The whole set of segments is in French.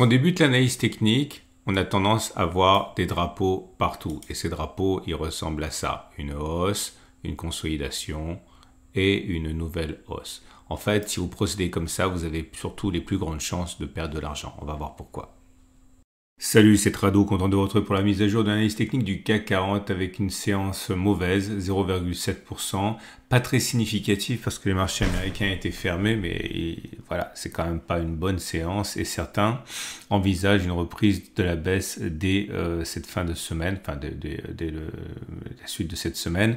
Quand on débute l'analyse technique, on a tendance à voir des drapeaux partout. Et ces drapeaux, ils ressemblent à ça. Une hausse, une consolidation et une nouvelle hausse. En fait, si vous procédez comme ça, vous avez surtout les plus grandes chances de perdre de l'argent. On va voir pourquoi. Salut, c'est Trado, content de vous retrouver pour la mise à jour de l'analyse technique du CAC 40 avec une séance mauvaise, 0,7%, pas très significatif parce que les marchés américains étaient fermés, mais voilà, c'est quand même pas une bonne séance et certains envisagent une reprise de la baisse dès euh, cette fin de semaine, enfin dès, la suite de cette semaine.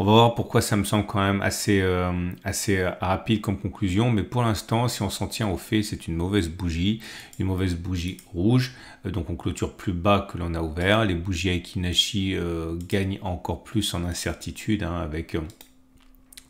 On va voir pourquoi ça me semble quand même assez, euh, assez euh, rapide comme conclusion, mais pour l'instant, si on s'en tient au fait, c'est une mauvaise bougie, une mauvaise bougie rouge, donc on clôture plus bas que l'on a ouvert. Les bougies Aikinashi gagnent encore plus en incertitude hein, avec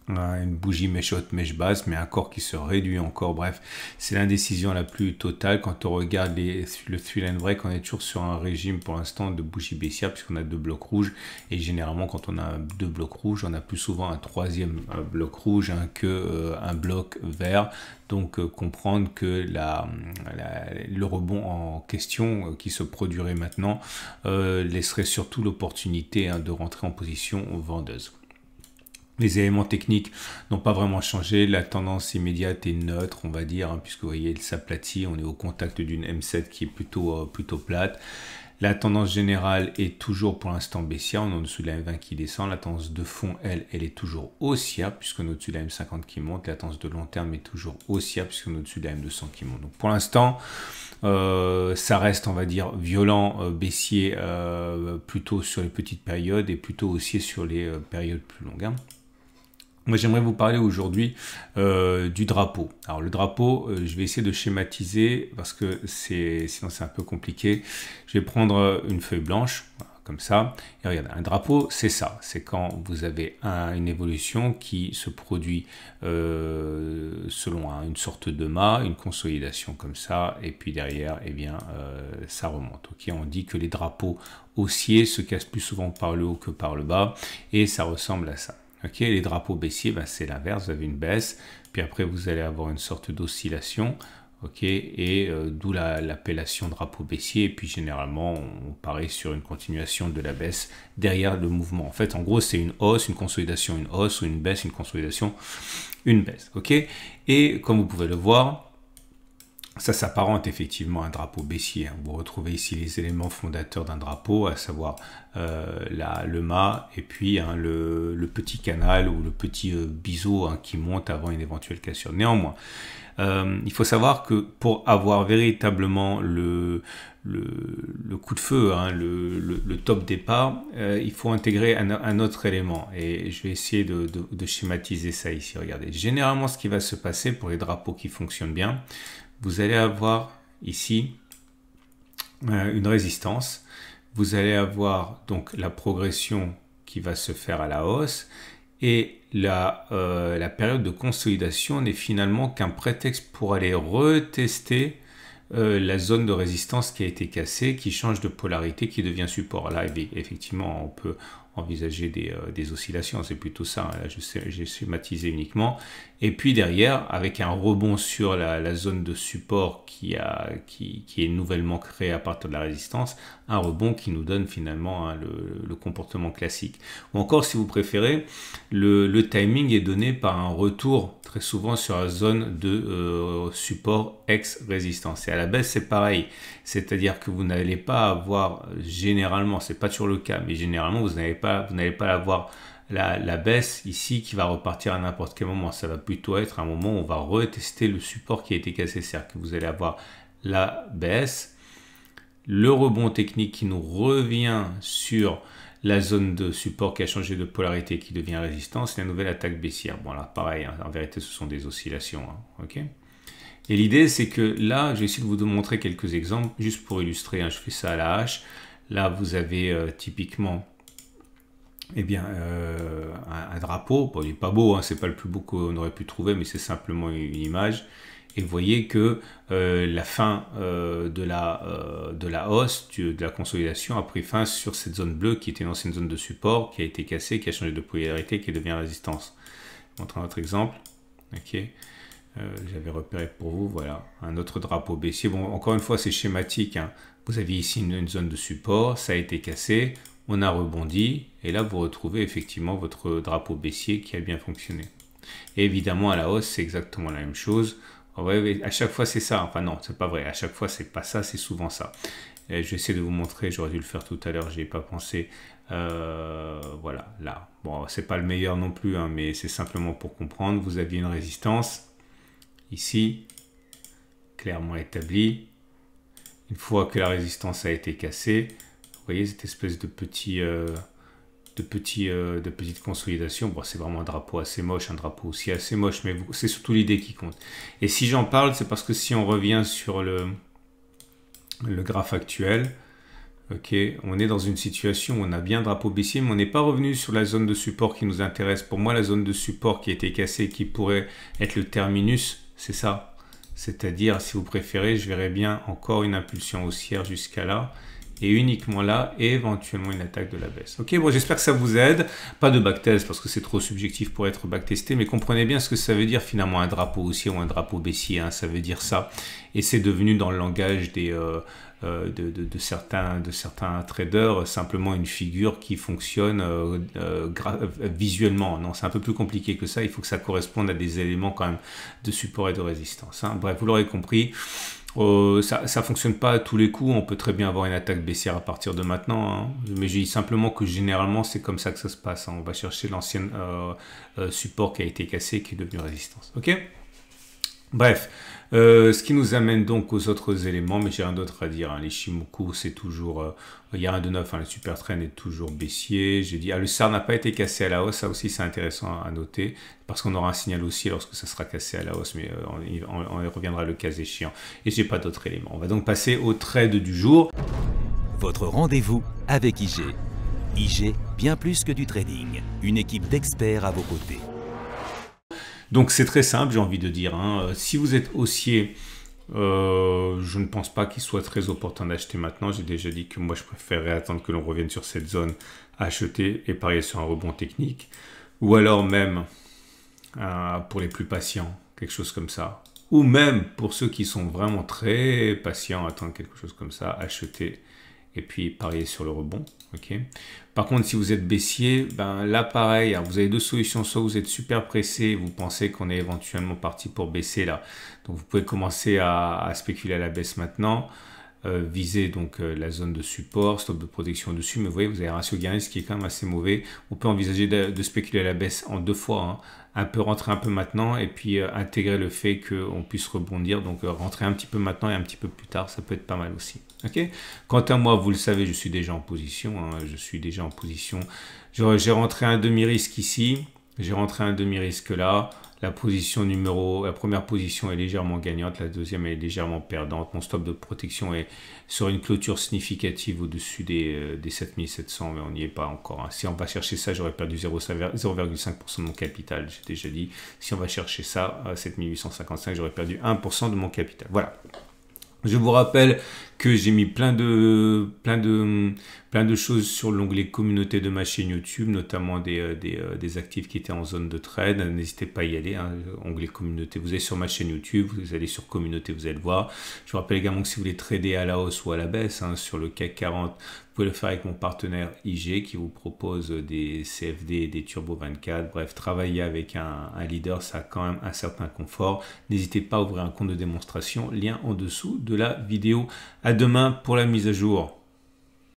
une bougie mèche haute, mèche basse, mais un corps qui se réduit encore. Bref, c'est l'indécision la plus totale. Quand on regarde les, le thrill and break, on est toujours sur un régime pour l'instant de bougie baissière, puisqu'on a deux blocs rouges. Et généralement, quand on a deux blocs rouges, on a plus souvent un troisième euh, bloc rouge hein, que euh, un bloc vert. Donc euh, comprendre que la, le rebond en question qui se produirait maintenant laisserait surtout l'opportunité hein, de rentrer en position vendeuse. Les éléments techniques n'ont pas vraiment changé, la tendance immédiate est neutre, on va dire, hein, puisque vous voyez, elle s'aplatit, on est au contact d'une M7 qui est plutôt, euh, plutôt plate. La tendance générale est toujours pour l'instant baissière, on est en dessous de la M20 qui descend, la tendance de fond, elle, elle est toujours haussière, puisqu'on est au-dessus de la M50 qui monte, la tendance de long terme est toujours haussière, puisqu'on est au-dessus de la M200 qui monte. Donc pour l'instant, euh, ça reste, on va dire, violent, euh, baissier plutôt sur les petites périodes et plutôt haussier sur les périodes plus longues. Hein. Moi, j'aimerais vous parler aujourd'hui euh, du drapeau. Alors, le drapeau, euh, je vais essayer de schématiser parce que c'est sinon c'est un peu compliqué. Je vais prendre euh, une feuille blanche, comme ça. Et regardez, un drapeau, c'est ça. C'est quand vous avez une évolution qui se produit selon une sorte de mât, une consolidation comme ça, et puis derrière, eh bien, ça remonte. Ok, on dit que les drapeaux haussiers se cassent plus souvent par le haut que par le bas, et ça ressemble à ça. Ok, les drapeaux baissiers, ben c'est l'inverse, vous avez une baisse, puis après vous allez avoir une sorte d'oscillation, ok, et euh, d'où l'appellation drapeau baissier, et puis généralement on paraît sur une continuation de la baisse derrière le mouvement. En fait, en gros, c'est une hausse, une consolidation, une hausse, ou une baisse, une consolidation, une baisse, ok, et comme vous pouvez le voir, ça s'apparente effectivement à un drapeau baissier. Hein. Vous retrouvez ici les éléments fondateurs d'un drapeau, à savoir euh, le mât et puis hein, le, petit canal ou le petit euh, biseau hein, qui monte avant une éventuelle cassure. Néanmoins, euh, il faut savoir que pour avoir véritablement le, coup de feu, le, top départ, il faut intégrer un, autre élément. Et je vais essayer de schématiser ça ici. Regardez, généralement ce qui va se passer pour les drapeaux qui fonctionnent bien, vous allez avoir ici euh, une résistance. Vous allez avoir donc la progression qui va se faire à la hausse et la, euh, période de consolidation n'est finalement qu'un prétexte pour aller retester euh, la zone de résistance qui a été cassée, qui change de polarité, qui devient support. Là, effectivement, on peut, envisager euh, des, oscillations. C'est plutôt ça, hein. j'ai schématisé uniquement. Et puis derrière, avec un rebond sur la, zone de support qui, a, qui, est nouvellement créée à partir de la résistance, un rebond qui nous donne finalement hein, le, comportement classique. Ou encore, si vous préférez, le timing est donné par un retour très souvent sur la zone de euh, support ex-résistance. Et à la baisse, c'est pareil. C'est-à-dire que vous n'allez pas avoir, généralement, c'est pas toujours le cas, mais généralement, vous n'allez pas, vous n'allez pas avoir la, la, baisse ici qui va repartir à n'importe quel moment. Ça va plutôt être un moment où on va retester le support qui a été cassé. C'est-à-dire que vous allez avoir la baisse, le rebond technique qui nous revient sur la zone de support qui a changé de polarité qui devient résistance, la nouvelle attaque baissière. Bon, là, pareil, hein, en vérité, ce sont des oscillations. Hein, et l'idée, c'est que là, je vais essayer de vous montrer quelques exemples, juste pour illustrer. Hein, je fais ça à la hache. Là, vous avez euh, typiquement eh bien, euh, un, drapeau. Bon, il n'est pas beau, ce n'est pas le plus beau qu'on aurait pu trouver, mais c'est simplement une image. Et vous voyez que euh, la fin euh, de, la, euh, de la hausse, de la consolidation, a pris fin sur cette zone bleue qui était une ancienne zone de support, qui a été cassée, qui a changé de polarité, qui devient résistance. Je montre un autre exemple. ok J'avais repéré pour vous, voilà, un autre drapeau baissier. Bon, encore une fois, c'est schématique. Hein. Vous aviez ici une, une zone de support, ça a été cassé, on a rebondi, et là, vous retrouvez effectivement votre drapeau baissier qui a bien fonctionné. Et évidemment, à la hausse, c'est exactement la même chose. Ah à chaque fois c'est ça. Enfin non, c'est pas vrai. À chaque fois c'est pas ça, c'est souvent ça. J'essaie de vous montrer, j'aurais dû le faire tout à l'heure, j'y ai pas pensé. Euh, voilà, là. Bon, c'est pas le meilleur non plus, hein, mais c'est simplement pour comprendre. Vous aviez une résistance ici, clairement établie. Une fois que la résistance a été cassée, vous voyez cette espèce de petit... Euh de, petits, euh, petites consolidations. Bon, c'est vraiment un drapeau assez moche, un drapeau aussi assez moche, mais c'est surtout l'idée qui compte. Et si j'en parle, c'est parce que si on revient sur le, le graphe actuel, ok, on est dans une situation où on a bien drapeau baissier, mais on n'est pas revenu sur la zone de support qui nous intéresse. Pour moi, la zone de support qui a été cassée, qui pourrait être le terminus, c'est ça. C'est-à-dire, si vous préférez, je verrais bien encore une impulsion haussière jusqu'à là et uniquement là, éventuellement une attaque de la baisse. Ok, bon, j'espère que ça vous aide. Pas de backtest parce que c'est trop subjectif pour être backtesté, mais comprenez bien ce que ça veut dire finalement un drapeau haussier ou un drapeau baissier. Hein, ça veut dire ça. Et c'est devenu dans le langage des, euh, euh de, certains, de certains traders simplement une figure qui fonctionne euh, euh, visuellement. Non, c'est un peu plus compliqué que ça. Il faut que ça corresponde à des éléments quand même de support et de résistance. Hein. Bref, vous l'aurez compris. Euh, ça ne fonctionne pas à tous les coups. On peut très bien avoir une attaque baissière à partir de maintenant. Hein. Mais je dis simplement que généralement, c'est comme ça que ça se passe. Hein. On va chercher l'ancien euh, euh, support qui a été cassé, qui est devenu résistance. OK Bref. Euh, ce qui nous amène donc aux autres éléments, mais j'ai rien d'autre à dire. Hein. Les Shimoku, c'est toujours... Euh, il n'y a rien de neuf, hein. le super train est toujours baissier. J'ai dit, ah, le SAR n'a pas été cassé à la hausse, ça aussi c'est intéressant à noter, parce qu'on aura un signal aussi lorsque ça sera cassé à la hausse, mais euh, on, y reviendra le cas échéant. Et j'ai pas d'autres éléments. On va donc passer au trade du jour. Votre rendez-vous avec IG. IG, bien plus que du trading, une équipe d'experts à vos côtés. Donc c'est très simple, j'ai envie de dire. Hein. Euh, si vous êtes haussier, euh, je ne pense pas qu'il soit très opportun d'acheter maintenant. J'ai déjà dit que moi, je préférerais attendre que l'on revienne sur cette zone, acheter et parier sur un rebond technique. Ou alors même, euh, pour les plus patients, quelque chose comme ça. Ou même pour ceux qui sont vraiment très patients, attendre quelque chose comme ça, acheter et puis parier sur le rebond. ok Par contre, si vous êtes baissier, ben là pareil, hein, vous avez deux solutions. Soit vous êtes super pressé, vous pensez qu'on est éventuellement parti pour baisser là. Donc vous pouvez commencer à spéculer à la baisse maintenant. Euh, viser donc euh, la zone de support, stop de protection dessus, mais vous voyez, vous avez un ratio gain-risque qui est quand même assez mauvais. On peut envisager de, spéculer à la baisse en deux fois, hein. un peu rentrer un peu maintenant et puis euh, intégrer le fait qu'on puisse rebondir, donc rentrer un petit peu maintenant et un petit peu plus tard, ça peut être pas mal aussi. ok Quant à moi, vous le savez, je suis déjà en position, hein. je suis déjà en position. J'ai rentré un demi-risque ici, j'ai rentré un demi-risque là, la position numéro, la première position est légèrement gagnante, la deuxième est légèrement perdante. Mon stop de protection est sur une clôture significative au-dessus des, 7700, euh, mais on n'y est pas encore. Hein. Si on va chercher ça, j'aurais perdu 0,5% de mon capital, j'ai déjà dit. Si on va chercher ça, à 7855, j'aurais perdu 1% de mon capital. Voilà. Je vous rappelle que j'ai mis plein de, plein de, plein de choses sur l'onglet communauté de ma chaîne YouTube, notamment des, euh, euh, des, actifs qui étaient en zone de trade. N'hésitez pas à y aller. Hein. Onglet communauté, vous êtes sur ma chaîne YouTube, vous allez sur communauté, vous allez le voir. Je vous rappelle également que si vous voulez trader à la hausse ou à la baisse hein, sur le CAC 40, vous pouvez le faire avec mon partenaire IG qui vous propose des CFD, des Turbo 24. Bref, travailler avec un, un leader, ça a quand même un certain confort. N'hésitez pas à ouvrir un compte de démonstration, lien en dessous de la vidéo. À demain pour la mise à jour.